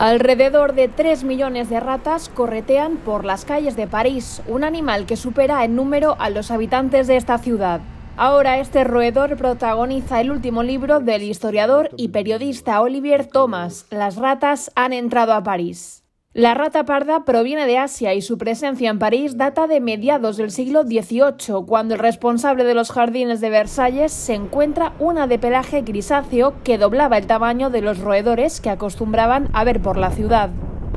Alrededor de 3 millones de ratas corretean por las calles de París, un animal que supera en número a los habitantes de esta ciudad. Ahora este roedor protagoniza el último libro del historiador y periodista Olivier Thomas, Las ratas han entrado a París. La rata parda proviene de Asia y su presencia en París data de mediados del siglo XVIII, cuando el responsable de los jardines de Versalles se encuentra una de pelaje grisáceo que doblaba el tamaño de los roedores que acostumbraban a ver por la ciudad.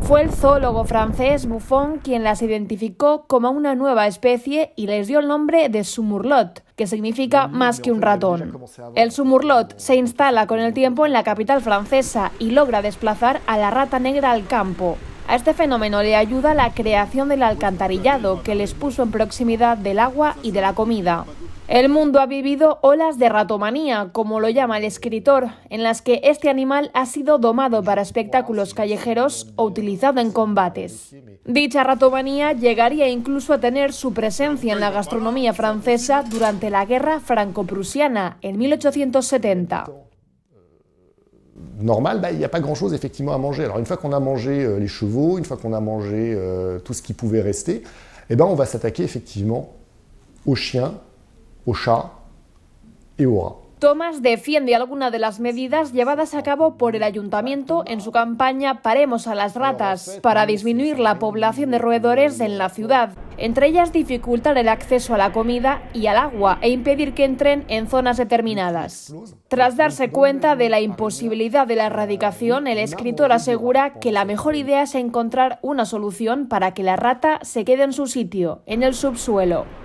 Fue el zoólogo francés Buffon quien las identificó como una nueva especie y les dio el nombre de sumurlot, que significa mm, más que un ratón. El sumurlot se instala con el tiempo en la capital francesa y logra desplazar a la rata negra al campo, a este fenómeno le ayuda la creación del alcantarillado, que les puso en proximidad del agua y de la comida. El mundo ha vivido olas de ratomanía, como lo llama el escritor, en las que este animal ha sido domado para espectáculos callejeros o utilizado en combates. Dicha ratomanía llegaría incluso a tener su presencia en la gastronomía francesa durante la guerra franco-prusiana en 1870. normal, bah, il n'y a pas grand-chose effectivement à manger. une fois qu'on a mangé euh, les chevaux, une fois qu'on a mangé euh, tout ce qui pouvait rester, eh ben, on va s'attaquer effectivement aux chiens, aux chats et aux rats. Thomas defiende algunas de las medidas llevadas a cabo por el ayuntamiento en su campaña Paremos a las ratas para disminuir la población de roedores en la ciudad. entre ellas dificultar el acceso a la comida y al agua e impedir que entren en zonas determinadas. Tras darse cuenta de la imposibilidad de la erradicación, el escritor asegura que la mejor idea es encontrar una solución para que la rata se quede en su sitio, en el subsuelo.